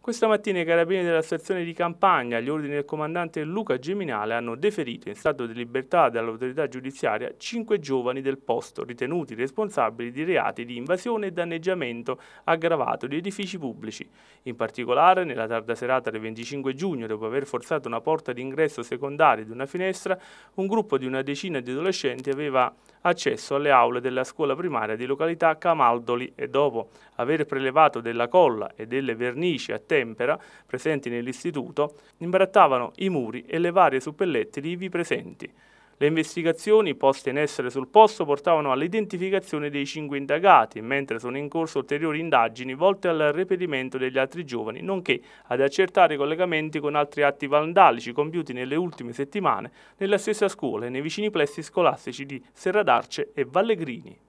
Questa mattina i carabinieri della stazione di Campagna, agli ordini del comandante Luca Geminale, hanno deferito in stato di libertà dall'autorità giudiziaria cinque giovani del posto, ritenuti responsabili di reati di invasione e danneggiamento aggravato di edifici pubblici. In particolare, nella tarda serata del 25 giugno, dopo aver forzato una porta d'ingresso secondaria di una finestra, un gruppo di una decina di adolescenti aveva accesso alle aule della scuola primaria di località Camaldoli e dopo aver prelevato della colla e delle vernici a tempera presenti nell'istituto, imbrattavano i muri e le varie suppellettili ivi presenti. Le investigazioni poste in essere sul posto portavano all'identificazione dei cinque indagati, mentre sono in corso ulteriori indagini volte al reperimento degli altri giovani, nonché ad accertare i collegamenti con altri atti vandalici compiuti nelle ultime settimane nella stessa scuola e nei vicini plessi scolastici di Serradarce e Vallegrini.